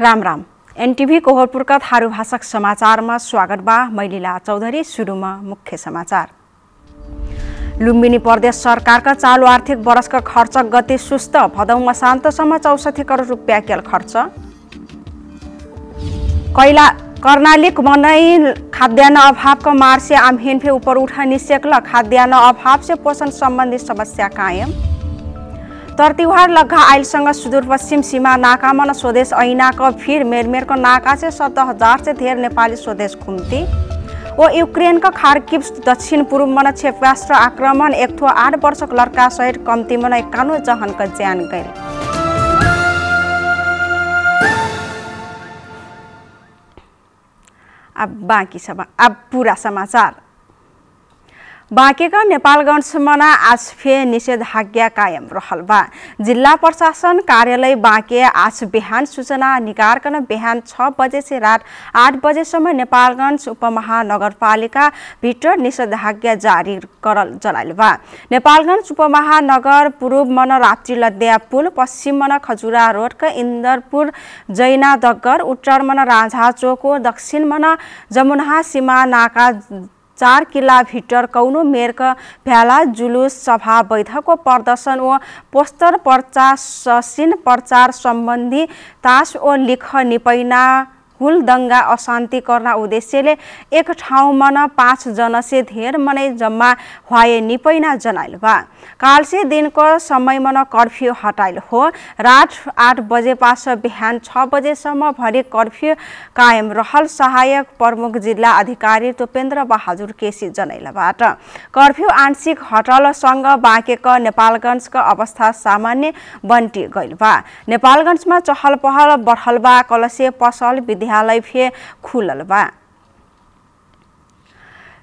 Ram Ram NTV कोहरपुरका भाषक समाचारमा स्वागत बा मैलिला चौधरी सुरुमा मुख्य समाचार लुम्बिनी प्रदेश सरकारका चालु आर्थिक वर्षका खर्च गति सुस्त भदौमा शान्तसम्म चौसठी करोड रुपियाँ केल खर्च कैला कर्णाली मनै खाद्यान्न अभावको मार्से आम हेन्फे उपर उठा निसेक्ल खाद्यान्न अभावसे पोषण सम्बन्धी समस्या कायम तर तिहार लग्घा आइलसँग सुदूरपश्चिम सीमा नाकामा न स्वदेश ऐनाको फिर मेरमेरको चाहिँ सत्र हजार से धेर नेपाली स्वदेश खुम्ती ओ युक्रेनका खार्किप्स दक्षिण पूर्वमा क्षेपास्त्र आक्रमण एक थो आठ वर्षको लड्का सहित कम्तीमा एकानु जहनको ज्यान गए अब बाँकी समा अब पुरा समाचार बाँकेका नेपालगञ्जमा आजफे निषेधाज्ञा कायम रहल बा जिल्ला प्रशासन कार्यालय बाँके आज बिहान सूचना निकारकन बिहान छ बजेसे रात आठ बजेसम्म नेपालगञ्ज उपमहानगरपालिका भित्र निषेधाज्ञा जारी करल जनाइल बा नेपालगञ्ज उपमहानगर पूर्व मन राप्ती लद्या पुल पश्चिम मन खजुरा रोडका इन्दरपुर जैना दग्गर उत्तर मन राझा चोको दक्षिण मन जमुना सीमा नाका चार भिटर कौनो मेर्क भ्याला जुलुस सभा बैठकको प्रदर्शन ओ पोस्टर प्रचार ससिन प्रचार सम्बन्धी तास ओ लिख निपैना कुल दङ्गा अशान्ति गर्न उद्देश्यले एक ठाउँमा न पाँच जनसे धेर मनै जम्मा हुए निपैना जनाइल वा कालसे दिनको समयमा न कर्फ्यू हटाइल हो रात आठ बजे पास बिहान छ बजेसम्म भरि कर्फ्यू कायम रहल सहायक प्रमुख जिल्ला अधिकारी टोपेन्द्र बहादुर केसी जनैलाबाट कर्फ्यू आंशिक हटलसँग बाँकेको नेपालगञ्जका अवस्था सामान्य बन्टी गैल वा नेपालगञ्जमा चहल पहल बढल बढलबा कलसे पसल विद्या कार्यालय फे खुलल बा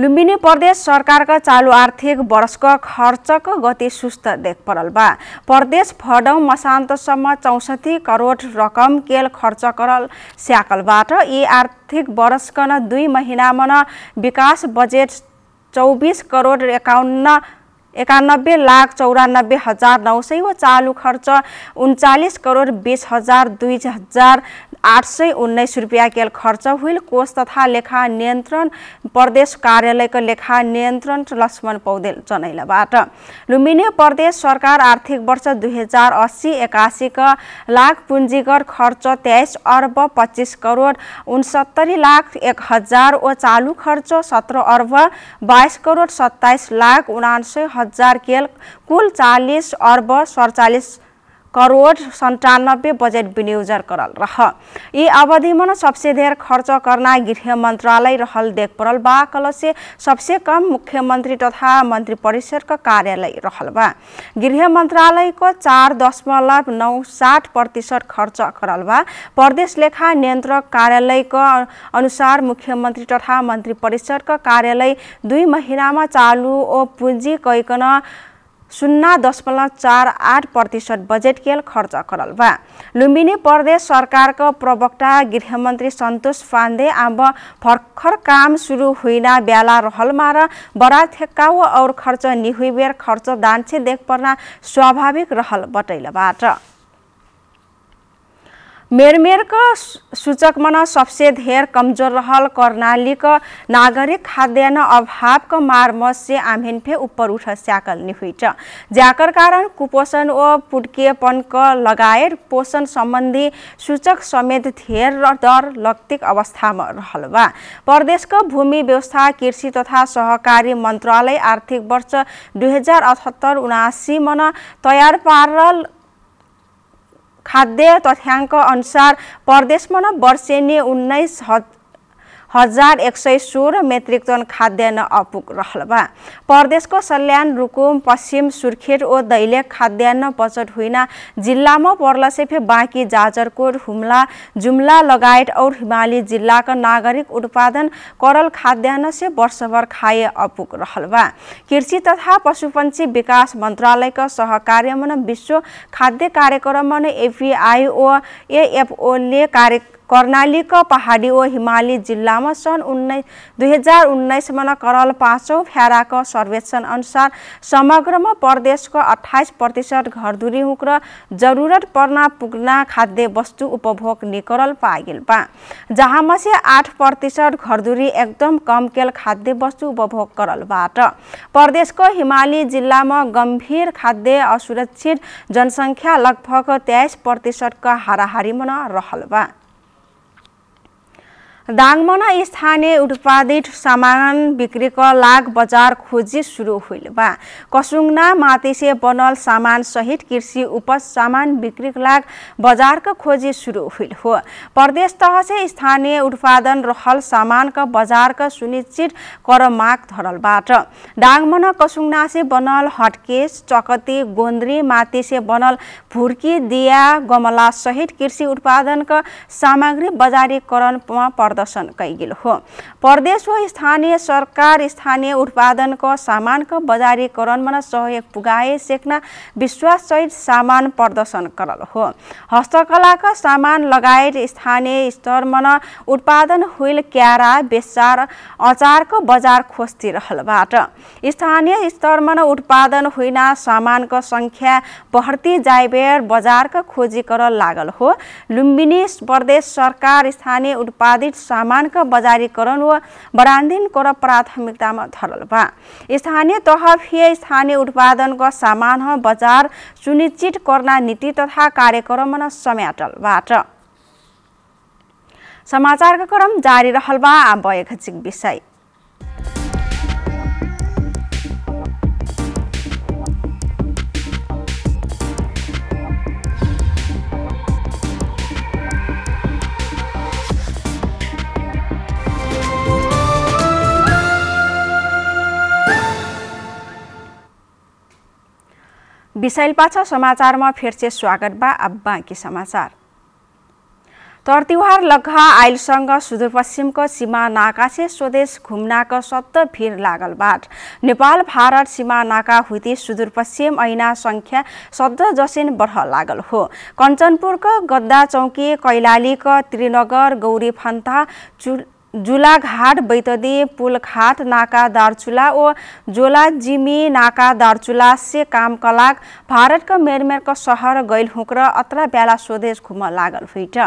लुम्बिनी प्रदेश सरकारका चालु आर्थिक वर्षको खर्चक गति सुस्त देख परल बा प्रदेश फडौ मसान्तसम्म चौसठी करोड रकम केल खर्च करल स्याकलबाट यी आर्थिक वर्षकन दुई महिनामा न विकास बजेट चौबिस करोड एकाउन्न एकानब्बे लाख चौरानब्बे हजार नौ सय चालु खर्च उन्चालिस करोड बिस हजार दुई हजार आठ सय उन्नाइस रुपियाँ केल खर्च हुइल कोष तथा लेखा नियन्त्रण प्रदेश कार्यालयको लेखा नियन्त्रण लक्ष्मण पौडेल जनैलाबाट लुम्बिनी प्रदेश सरकार आर्थिक वर्ष दुई हजार अस्सी एकासीका लाख पुँजीगत खर्च तेइस अर्ब पच्चिस करोड उनसत्तरी लाख एक हजार ओ चालु खर्च सत्र अर्ब बाइस करोड सत्ताइस लाख उनान्सय हजार केल कुल चालिस अर्ब सडचालिस करोड सन्तानब्बे बजेट विनियोजन करल रह यी अवधिमा न सबसे धेर खर्च गर्न गृह मन्त्रालय रहल देख परल बा कल सबसे कम मुख्यमन्त्री तथा मन्त्री परिषदको कार्यालय रहल बा गृह मन्त्रालयको चार दशमलव नौ साठ प्रतिशत खर्च करल बा प्रदेश लेखा नियन्त्रक कार्यालय अनुसार मुख्यमन्त्री तथा मन्त्री परिषदको कार्यालय दुई महिनामा चालु ओ पुँजी कैकन शून्य दशमलव चार आठ प्रतिशत बजेट केल खर्च करल बा लुम्बिनी प्रदेश सरकारको प्रवक्ता गृहमन्त्री सन्तोष पाण्डे आम्ब भर्खर काम सुरु हुइना ब्याला रहलमा र बडा थेक्काउ और खर्च निहुइबेर खर्च दान्छे देख पर्ना स्वाभाविक रहल बटैलबाट मेरमेरक सूचकमा सबसे धेर कमजोर रहल कर्णालीक नागरिक खाद्यान्न अभावक मार से आम्हेन फे उपर उठ स्याकल निहुइट ज्याकर कारण कुपोषण ओ पुड्किएपनक लगायत पोषण सम्बन्धी सूचक समेत धेर दर लक्तिक अवस्थामा रहल बा प्रदेशको भूमि व्यवस्था कृषि तथा सहकारी मन्त्रालय आर्थिक वर्ष दुई हजार अठहत्तर उनासीमा तयार पारल खाद्य तथ्याङ्क अनुसार प्रदेशमा न वर्षेनी उन्नाइस हजार एक सय सोह्र मेट्रिक टन खाद्यान्न अपुग रहल बा प्रदेशको सल्यान रुकुम पश्चिम सुर्खेत ओ दैलेख खाद्यान्न बचत हुइना जिल्लामा पर्लसेफे बाँकी जाजरकोट हुम्ला जुम्ला लगायत और हिमाली जिल्लाका नागरिक उत्पादन करल खाद्यान्न से वर्षभर खाए अपुग रहल बा कृषि तथा पशुपन्छी विकास मन्त्रालयका सहकार्यमा विश्व खाद्य कार्यक्रममा एफिआई ओ एएफओले कार्य कर्णालीको पहाडी ओ हिमाली जिल्लामा सन् उन्नाइस दुई हजार उन्नाइसमा करल पाँचौँ फेराको सर्वेक्षण अनुसार समग्रमा प्रदेशको अठाइस प्रतिशत घरधुरी हुक र जरुरत पर्न पुग्न खाद्य वस्तु उपभोग निकरल पाइल पा जहाँमा आठ प्रतिशत घरधुरी एकदम कम केल खाद्य वस्तु उपभोग करलबाट प्रदेशको हिमाली जिल्लामा गम्भीर खाद्य असुरक्षित जनसङ्ख्या लगभग तेइस प्रतिशतका हाराहारीमा रहल बा दाङमना स्थानीय उत्पादित सामान बिक्रीको लाग बजार खोजी सुरु हुल बा कसुङना मातिसे बनल सामान सहित कृषि उपज सामान बिक्री लाग बजारको खोजी सुरु हुल हो प्रदेश तह से स्थानीय उत्पादन रहल सामानको बजारको सुनिश्चित कर माग धरलबाट दाङमना कसुङनासे बनल हटकेस चकती गोन्द्री मातिसे बनल भुर्की दिया गमला सहित कृषि उत्पादनको सामग्री बजारीकरणमा पर्द प्रदर्शन कइल हो प्रदेश व स्थानीय सरकार स्थानीय उत्पादनको सामानको बजारीकरणमा सहयोग पुगाए सेक्न सहित सामान प्रदर्शन करल हो हस्तकलाका सामान लगायत स्थानीय स्तरमा उत्पादन हुइल क्यारा बेसार अचारको बजार खोज्ति रहलबाट स्थानीय स्तरमा उत्पादन हुइना सामानको सङ्ख्या बढ्ती जाइबेर बजारको खोजी कर लागल हो लुम्बिनी प्रदेश सरकार स्थानीय उत्पादित सामानको बजारीकरण व बरामदिन कर प्राथमिकतामा धरल बा स्थानीय तहफिया स्थानीय उत्पादनको सामान बजार सुनिश्चित गर्न नीति तथा कार्यक्रममा समाटलबाट समाचारका क्रम जारी रहल बा आम विषय विशाल पाछा समाचारमा फेर्से स्वागत बा अब बाँकी समाचार तरतिवार लग्घा आइलसँग सुदूरपश्चिमको सीमा नाकासे स्वदेश घुम्नाको सत्त भिर लागल बाट नेपाल भारत सीमा नाका हुँदै सुदूरपश्चिम ऐना सङ्ख्या सत्र जसिन बढ लागल हो कञ्चनपुरको गद्दा चौकी कैलालीको त्रिनगर गौरी फन्ता चु जुलाघाट बैतदी पुलघाट नाका दार्चुला ओ जोला जिमी नाका दार्चुला से काम कलाक भारतको मेरमेरक सहर गैल हुँक र बेला स्वदेश घुम लागल फुइट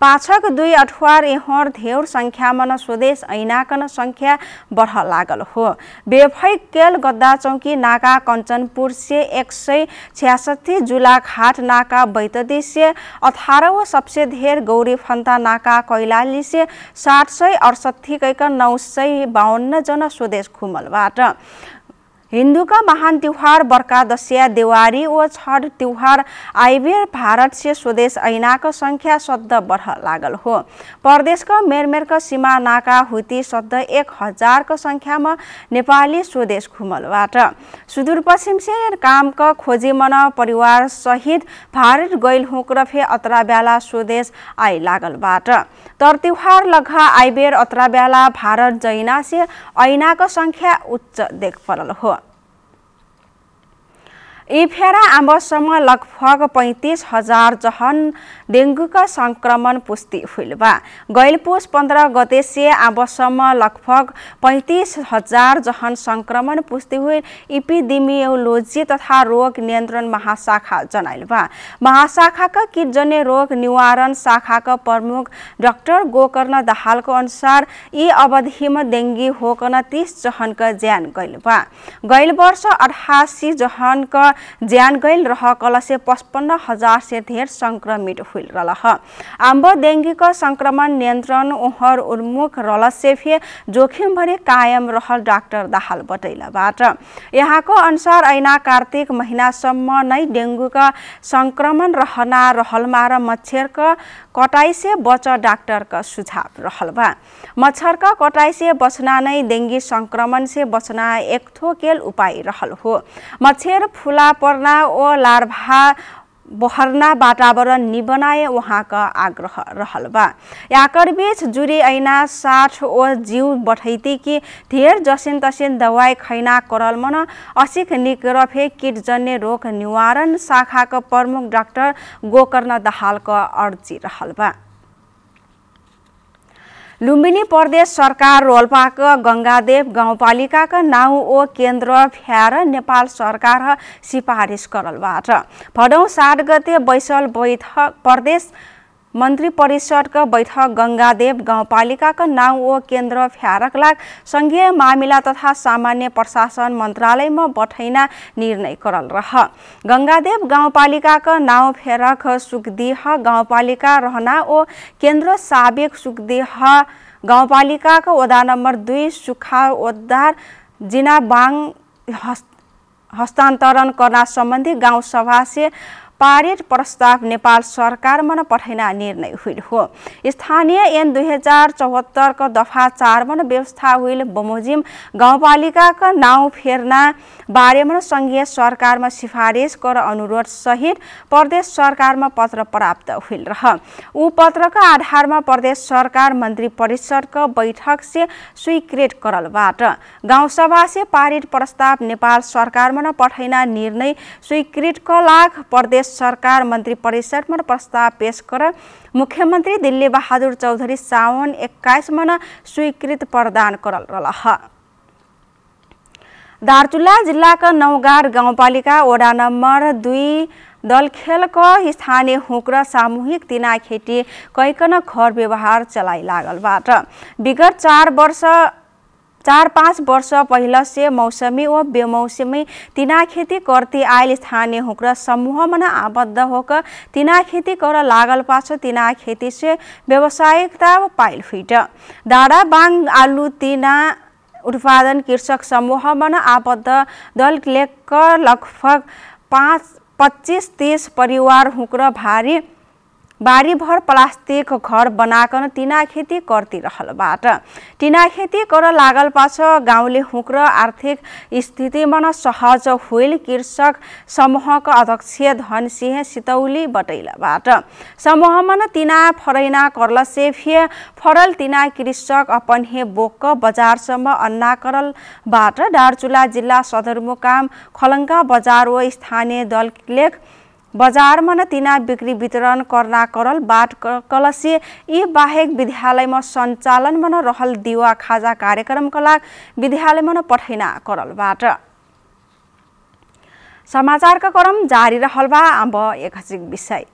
पाछक दुई अठवार एहर धेर सङ्ख्यामा न स्वदेश ऐनाकन संख्या बढ लागल हो बेफै केल गद्दा चौकी नाका कञ्चनपुर से एक सय छ्यासठी जुलाघाट नाका बैतदी से अठारौँ सबसे धेर गौरी फन्ता नाका कैलाली से सात सय अडसट्ठी गइकन नौ सय बाहन्नजना स्वदेश खुमलबाट हिन्दूका महान तिहार बर्खा दसिया देवारी ओ छठ तिहार आइबेर भारत से स्वदेश ऐनाको सङ्ख्या शब्द बढ लागल हो परदेशको मेरमेरको सीमा नाका हुती शब्द एक हजारको सङ्ख्यामा नेपाली स्वदेश खुमलबाट सुदूरपश्चिम से कामका खोजी मन परिवार सहित भारत गैल हुँक र फे बेला स्वदेश आइ लागलबाट तर तिहार लघ आइबेर बेला भारत जैनासी ऐनाको सङ्ख्या उच्च देखपरल हो इफेरा फेरा आम्बसम्म लगभग पैँतिस हजार जहन डेङ्गुका सङ्क्रमण पुष्टि हुइल बा गैलपुस पन्ध्र गते से आम्बसम्म लगभग पैँतिस हजार जहन सङ्क्रमण पुष्टि हुइल इपिडेमियोलोजी तथा रोग नियन्त्रण महाशाखा जनाइल बा महाशाखाका किटजन्य रोग निवारण शाखाका प्रमुख डाक्टर गोकर्ण दाहालको अनुसार यी अवधिमा डेङ्गी होकन तिस जहनका ज्यान गैल बा गैल वर्ष अठासी जहनका ज्यान गैल रह कलसे पचपन्न हजार से धेर सङ्क्रमित हुइल रल आम्ब डेङ्गीक संक्रमण नियन्त्रण ओहर उन्मुख फे जोखिम भने कायम रह डाक्टर दाहाल बटैलाबाट यहाँको अनुसार ऐना कार्तिक महिनासम्म नै डेङ्गुका संक्रमण रहना रहलमा र मच्छरका कटाइसे बच डाक्टरका सुझाव रहल बा मच्छरका कटाइसे बचना नै डेङ्गी से बचना एक थोकेल उपाय रहल हो मच्छर फुला पर्ना पर्ना ओ लार्भा बहरना वातावरण निबनाए उहाँका आग्रह रहल बा याकर बीच जुरे ऐना साठ ओ जीव बठैते कि धेर जसिन तसिन दवाई खैना करल मन असिक निक रफे किट रोग निवारण शाखाको प्रमुख डाक्टर गोकर्ण दहालका अर्जी रहल बा लुम्बिनी प्रदेश सरकार रोल्पाका गङ्गादेव गाउँपालिकाका नाउँ ओ केन्द्र फ्याएर नेपाल सरकार सिफारिस करलबाट भदौ सात गते बैसल बैठक प्रदेश मन्त्री परिषदको बैठक गङ्गादेव गाउँपालिकाका नाउँ ओ केन्द्र फ्यारकलाग सङ्घीय मामिला तथा सामान्य प्रशासन मन्त्रालयमा बठैना निर्णय गरल रह गङ्गादेव गाउँपालिकाको नाउँ फेरक सुखदेह गाउँपालिका रहना ओ केन्द्र साबेक सुखदेह गाउँपालिकाको ओदा नम्बर दुई सुखा ओद्धार जिनाबाङ हस्तान्तरण गर्न सम्बन्धी गाउँ सभासे पारित प्रस्ताव नेपाल सरकारमा पठाइन निर्णय हुइल हो स्थानीय एन दुई हजार चौहत्तरको दफा चारमा व्यवस्था हुइल बमोजिम गाउँपालिकाको नाउँ फेर्ना बारेमा सङ्घीय सरकारमा सिफारिस गर अनुरोध सहित प्रदेश सरकारमा पत्र प्राप्त हुइल रह ऊ पत्रको आधारमा प्रदेश सरकार मन्त्री परिषदको बैठक से स्वीकृत करलबाट गाउँसभा से पारित प्रस्ताव नेपाल सरकारमा पठाइना निर्णय स्वीकृत लाख प्रदेश प्रदेश सरकार मन्त्री परिषदमा प्रस्ताव पेश कर मुख्यमन्त्री दिल्ली बहादुर चौधरी सावन एक्काइसमा स्वीकृत प्रदान करल रह दार्चुला जिल्लाका नौगाड गाउँपालिका वडा नम्बर दुई दलखेलक स्थानीय हुक र सामूहिक तिना खेती कैकन घर व्यवहार चलाइ लागल बाट विगत चार वर्ष चार पाँच वर्ष पहिला से मौसमी वा बेमौसमी तिना खेती करती आयल स्थानीय होकर समूहमा नै आबद्ध हो तिना खेती गर लागल पाछ तिना खेती से व्यवसायिकता पाइल फिट डाँडा बाङ आलु तिना उत्पादन कृषक समूहमा नै आबद्ध दल लेख लगभग पाँच पच्चिस तिस परिवार हुक्र भारी बारीभर प्लास्टिक घर बनाकन टिना खेती करती रहल बाट टिना खेती कर लागल पाछ गाउँले हुक्र आर्थिक स्थितिमा सहज हुइल कृषक समूहका अध्यक्ष धनसिंह सितौली बटैलाबाट समूहमा न तिना फरैना करल सेफिए फरल तिना कृषक बोक बोक्क बजारसम्म अन्ना करलबाट दार्चुला जिल्ला सदरमुकाम खलङ्गा बजार व स्थानीय दलले बजारमा न तिना बिक्री वितरण करल बाट कलसी यी बाहेक विद्यालयमा सञ्चालनमा रहल दिवा खाजा कार्यक्रमका लागि विद्यालयमा न पठैना करलबाट समाचारका क्रम जारी रहलबा अब एकछिन विषय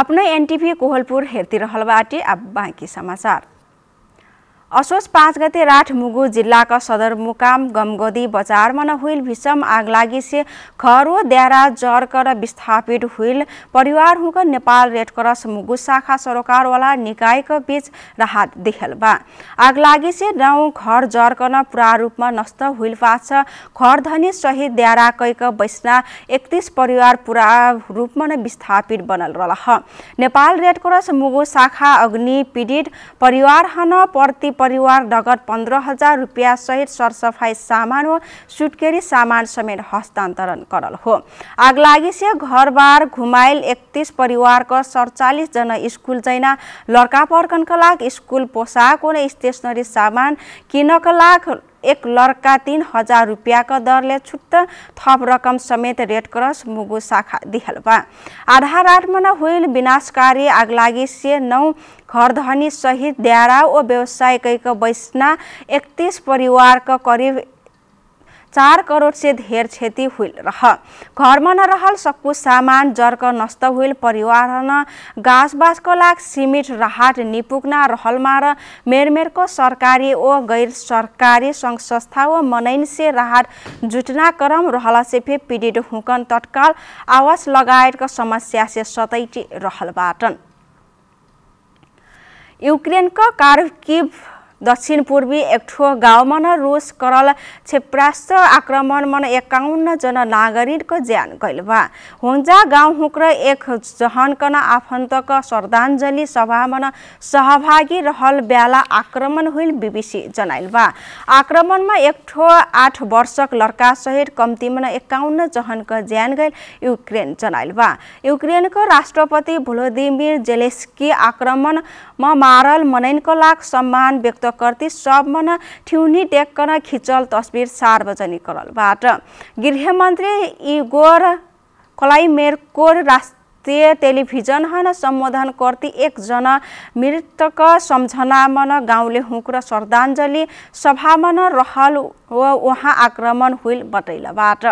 अपनै एनटिभी कोहलपुर हेर्ती रहल बाटे अब बाँकी समाचार असोज पाँच गते राठ मुगु जिल्लाका सदरमुकाम गमगदी बजारमा नहुल भीषम आग से घर द्यारा जर्क र विस्थापित हुइल परिवार हुँक नेपाल रेडक्रस मुगु शाखा सरोकारवाला निकायको बीच राहत देखेल बा आग से नौ घर जर्कन पुरा रूपमा नष्ट हुइल पाछ घर धनी सहित द्यारा कैक बैसना एकतिस परिवार पुरा रूपमा नै विस्थापित बनल रह नेपाल रेडक्रस मुगु शाखा अग्नि पीडित परिवार हन प्रति परिवार नगद पन्ध्र हजार सहित सरसफाइ सामान व सुटकेरी सामान समेत हस्तान्तरण करल हो आग घरबार घुमाइल एकतिस परिवारको जना स्कुल जैना लड्का पर्कनका लागि स्कुल पोसाक हुने स्टेसनरी सामान किनक लाग एक लड्का तिन हजार रुपियाँको दरले छुट्ट थप रकम समेत रेड क्रस मुगु शाखा दिहलबा आधार आठमा हुइल विनाशकारी आगलागी से नौ हरधनी सहित द्यारा ओ व्यवसाय कैक बैसना एकतीस परिवार का करीब चार करोड से धेर क्षति हुइल रह घरमा नरहल सक्कु सामान जर्क नष्ट हुइल परिवार न बाँसको लाग सिमिट राहत निपुग्ना रहलमा र मेरमेरको सरकारी ओ गैर सरकारी सङ्घ संस्था ओ मनैनसे राहत जुटना क्रम रहलसे फे पीडित हुकन तत्काल आवास लगायतका समस्या से सतैटी रहल बाटन यूक्रेन का कार्व कीव दक्षिण पूर्वी एकठो गाउँमा न रुस करल क्षेप्रास्त्र आक्रमणमा न जना नागरिकको ज्यान गइल बा होङजा गाउँ हुक्र एक जहनकन आफन्तक श्रद्धाञ्जली सभामा न सहभागी रहल बेला आक्रमण होइल बिबिसी जनाइल बा आक्रमणमा एकठो आठ वर्षक सहित कम्तीमा न एकाउन्न जहनक ज्यान गइल युक्रेन जनाइल बा युक्रेनको राष्ट्रपति भ्लोदिमिर जेलेस्की आक्रमणमा मारल मनैनको लाख सम्मान व्यक्त कर्ती सबमन ठ्युनी टेक्कन खिचल तस्बिर सार्वजनिक करलबाट गृहमन्त्री इगोर कलाइमेरको राष्ट्रिय टेलिभिजन हन सम्बोधन कर्ती एकजना मृतक सम्झनामन गाउँले हुँक्र र श्रद्धाञ्जली सभामन रहल व उहाँ आक्रमण हुइल बटैलबाट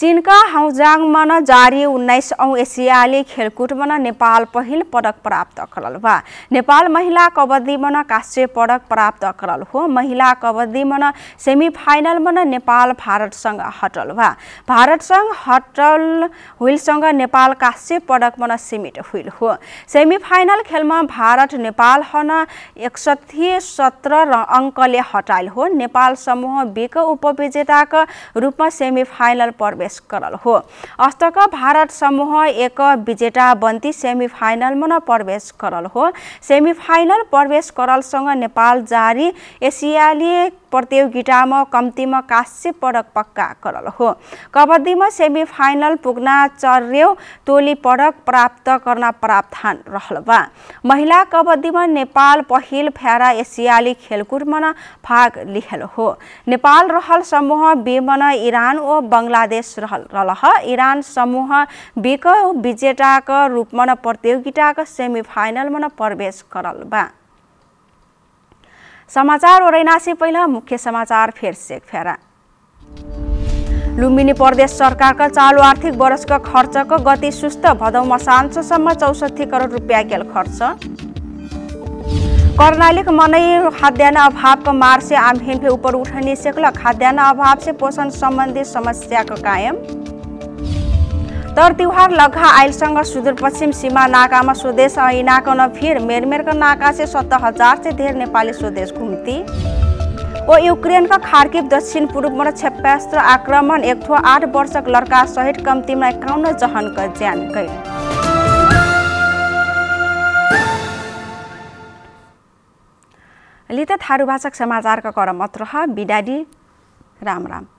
चीनका हाउजाङमा जारी उन्नाइस औ एसियाली खेलकुदमा नेपाल पहिल पदक प्राप्त करल वा नेपाल महिला कबड्डीमा काश्य पदक प्राप्त करल हो महिला कबड्डीमा न फाइनलमा न नेपाल भारतसँग हटल वा भारतसँग हटल हुइलसँग नेपाल काश्य पदकमा न सीमित हुइल हो सेमी फाइनल खेलमा भारत नेपाल हन एकसठी सत्र र अङ्कले हटाइल हो नेपाल समूह बीको उपविजेताको रूपमा सेमिफाइनल प्रवेश प्रवेश करल हो अष्टक भारत समूह एक विजेता बन्ती सेमिफाइनलमा प्रवेश करल हो सेमिफाइनल प्रवेश करलसँग नेपाल जारी एसियाली प्रतियोगितामा कम्तीमा काश्य पदक पक्का करल हो कबड्डीमा सेमिफाइनल पुग्न चर्यो टोली पदक प्राप्त गर्न प्रावधान रहल बा महिला कबड्डीमा नेपाल पहिल फेरा एसियाली खेलकुदमा भाग लिहल हो नेपाल रहल समूह बेमन इरान ओ बङ्गलादेश इरान इरान समूह बीक विजेताक रूपमा न प्रतियोगिताक फाइनलमा न प्रवेश करल बा समाचार ओरैना पहिला मुख्य समाचार फेर फेरा लुम्बिनी प्रदेश सरकारका चालु आर्थिक वर्षका खर्चको गति सुस्त भदौमा सांसदसम्म चौसठी करोड रुपियाँ गेल खर्च कर्णालीको मनै खाद्यान्न अभावको मार्से आम हिम्फे उप ऊपर उठने खाद्यान्न अभाव से पोषण सम्बन्धी समस्याको कायम तर तिहार लग्घा आइलसँग सुदूरपश्चिम सीमा नाकामा स्वदेश ऐनाकन फिर मेरमेरका नाका से सत्तर हजार से धेर नेपाली स्वदेश घुम्ती ओ युक्रेनका खार्किब दक्षिण पूर्वमा क्षेप्यास्त्र आक्रमण एक थो आठ वर्षक लड्का सहित कम्तीमा एकाउन्न जहनको ज्यान गयो लिता थारूभाषक समाचारका अत्र बिडाडी राम राम